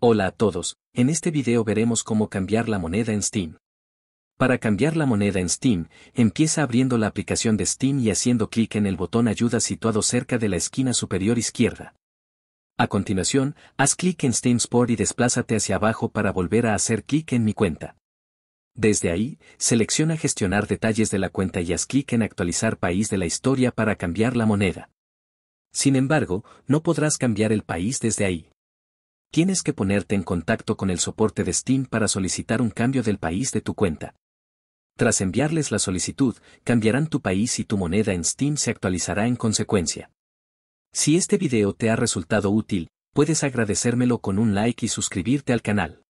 Hola a todos, en este video veremos cómo cambiar la moneda en Steam. Para cambiar la moneda en Steam, empieza abriendo la aplicación de Steam y haciendo clic en el botón ayuda situado cerca de la esquina superior izquierda. A continuación, haz clic en Steam Sport y desplázate hacia abajo para volver a hacer clic en mi cuenta. Desde ahí, selecciona gestionar detalles de la cuenta y haz clic en actualizar país de la historia para cambiar la moneda. Sin embargo, no podrás cambiar el país desde ahí tienes que ponerte en contacto con el soporte de Steam para solicitar un cambio del país de tu cuenta. Tras enviarles la solicitud, cambiarán tu país y tu moneda en Steam se actualizará en consecuencia. Si este video te ha resultado útil, puedes agradecérmelo con un like y suscribirte al canal.